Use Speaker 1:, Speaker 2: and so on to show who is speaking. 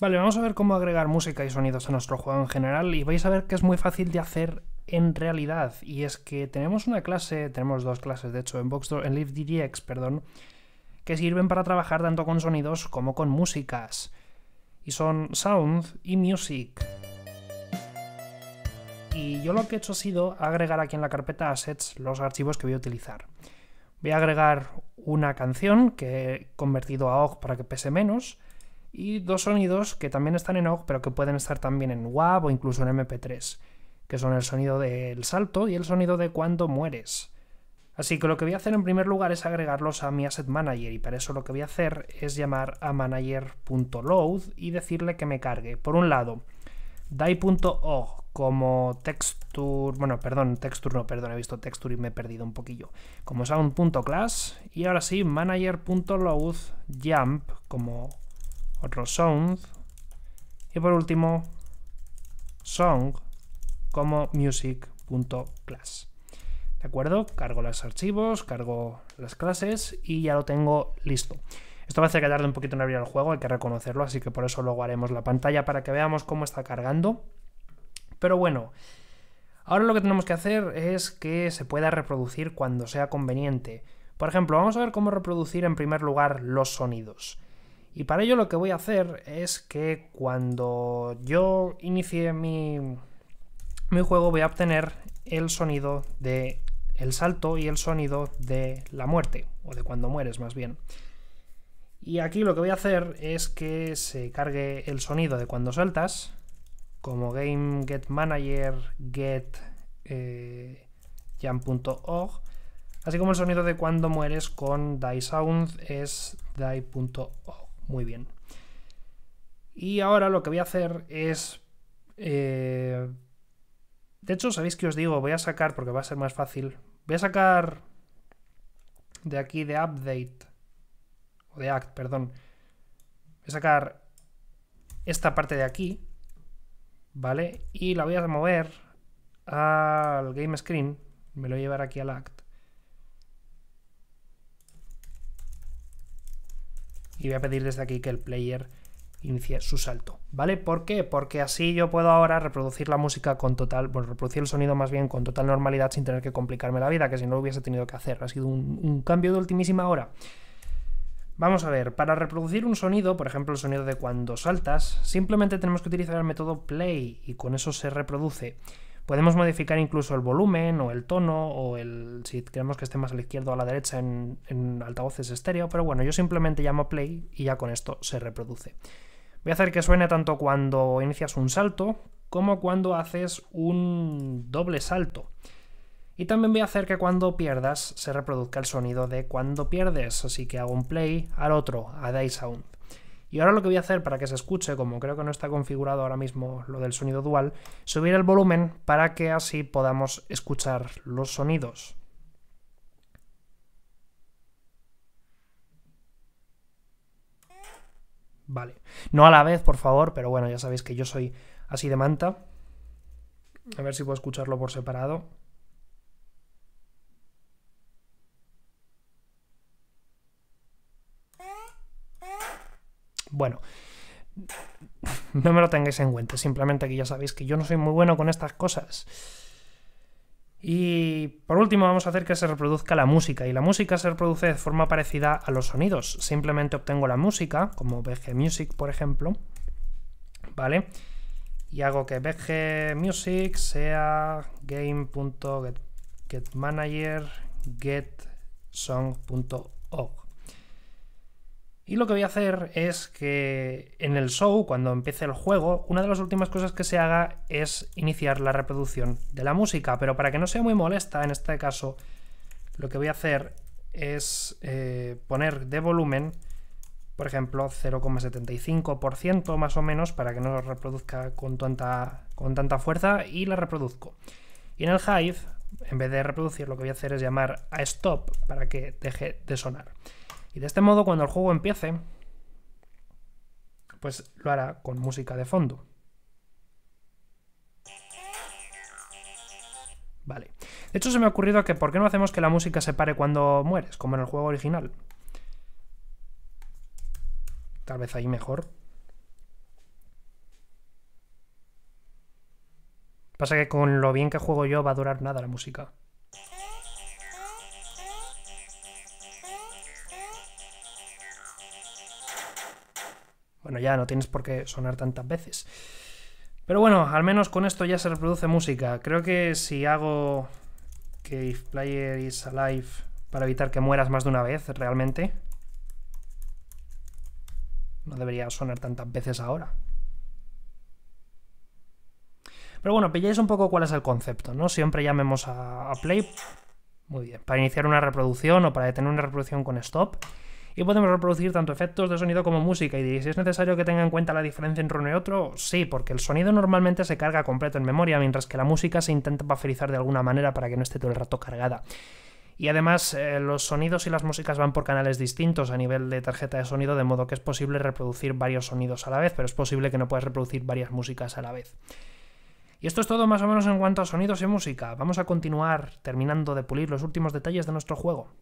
Speaker 1: Vale, vamos a ver cómo agregar música y sonidos a nuestro juego en general y vais a ver que es muy fácil de hacer en realidad y es que tenemos una clase, tenemos dos clases de hecho en, Boxdoor, en LiveDDX, perdón, que sirven para trabajar tanto con sonidos como con músicas y son Sound y Music. Y yo lo que he hecho ha sido agregar aquí en la carpeta Assets los archivos que voy a utilizar. Voy a agregar una canción que he convertido a OGG para que pese menos, y dos sonidos que también están en OG, pero que pueden estar también en WAV o incluso en MP3, que son el sonido del salto y el sonido de cuando mueres. Así que lo que voy a hacer en primer lugar es agregarlos a mi Asset Manager y para eso lo que voy a hacer es llamar a manager.load y decirle que me cargue. Por un lado, die.og como texture, bueno, perdón, texture no, perdón, he visto texture y me he perdido un poquillo, como sound.class y ahora sí, manager.load jump como otro sound y por último song como music.class. ¿De acuerdo? Cargo los archivos, cargo las clases y ya lo tengo listo. Esto va a hacer que tarde un poquito en abrir el juego, hay que reconocerlo, así que por eso luego haremos la pantalla para que veamos cómo está cargando. Pero bueno, ahora lo que tenemos que hacer es que se pueda reproducir cuando sea conveniente. Por ejemplo, vamos a ver cómo reproducir en primer lugar los sonidos. Y para ello lo que voy a hacer es que cuando yo inicie mi, mi juego voy a obtener el sonido de el salto y el sonido de la muerte, o de cuando mueres más bien. Y aquí lo que voy a hacer es que se cargue el sonido de cuando saltas, como game eh, así como el sonido de cuando mueres con die es die.org muy bien. Y ahora lo que voy a hacer es... Eh, de hecho, ¿sabéis que os digo? Voy a sacar, porque va a ser más fácil, voy a sacar de aquí de update, o de act, perdón. Voy a sacar esta parte de aquí, ¿vale? Y la voy a mover al game screen, me lo voy llevar aquí al act. y voy a pedir desde aquí que el player inicie su salto, ¿vale? ¿Por qué? Porque así yo puedo ahora reproducir la música con total, bueno, reproducir el sonido más bien con total normalidad sin tener que complicarme la vida, que si no lo hubiese tenido que hacer. Ha sido un, un cambio de ultimísima hora. Vamos a ver, para reproducir un sonido, por ejemplo el sonido de cuando saltas, simplemente tenemos que utilizar el método play y con eso se reproduce. Podemos modificar incluso el volumen o el tono o el si queremos que esté más a la izquierda o a la derecha en, altavoces estéreo, pero bueno, yo simplemente llamo play y ya con esto se reproduce. Voy a hacer que suene tanto cuando inicias un salto como cuando haces un doble salto. Y también voy a hacer que cuando pierdas se reproduzca el sonido de cuando pierdes, así que hago un play al otro, a die Sound. Y ahora lo que voy a hacer para que se escuche, como creo que no está configurado ahora mismo lo del sonido dual, subir el volumen para que así podamos escuchar los sonidos. Vale. No a la vez, por favor, pero bueno, ya sabéis que yo soy así de manta. A ver si puedo escucharlo por separado. Bueno, no me lo tengáis en cuenta, simplemente que ya sabéis que yo no soy muy bueno con estas cosas. Y por último vamos a hacer que se reproduzca la música, y la música se reproduce de forma parecida a los sonidos. Simplemente obtengo la música, como BG Music por ejemplo, ¿vale? Y hago que BG Music sea game.getManager.getSong.org y lo que voy a hacer es que en el show, cuando empiece el juego, una de las últimas cosas que se haga es iniciar la reproducción de la música. Pero para que no sea muy molesta en este caso, lo que voy a hacer es eh, poner de volumen, por ejemplo, 0,75% más o menos, para que no lo reproduzca con tanta, con tanta fuerza, y la reproduzco. Y en el Hive, en vez de reproducir, lo que voy a hacer es llamar a stop para que deje de sonar. Y de este modo, cuando el juego empiece, pues lo hará con música de fondo. Vale. De hecho, se me ha ocurrido que ¿por qué no hacemos que la música se pare cuando mueres, como en el juego original? Tal vez ahí mejor. Pasa que con lo bien que juego yo va a durar nada la música. Bueno, ya no tienes por qué sonar tantas veces. Pero bueno, al menos con esto ya se reproduce música. Creo que si hago que if player is alive para evitar que mueras más de una vez, realmente, no debería sonar tantas veces ahora. Pero bueno, pilláis un poco cuál es el concepto, ¿no? Siempre llamemos a, a play, muy bien, para iniciar una reproducción o para detener una reproducción con stop y podemos reproducir tanto efectos de sonido como música. Y si ¿es necesario que tenga en cuenta la diferencia entre uno y otro? Sí, porque el sonido normalmente se carga completo en memoria, mientras que la música se intenta paferizar de alguna manera para que no esté todo el rato cargada. Y además eh, los sonidos y las músicas van por canales distintos a nivel de tarjeta de sonido, de modo que es posible reproducir varios sonidos a la vez, pero es posible que no puedas reproducir varias músicas a la vez. Y esto es todo más o menos en cuanto a sonidos y música. Vamos a continuar terminando de pulir los últimos detalles de nuestro juego.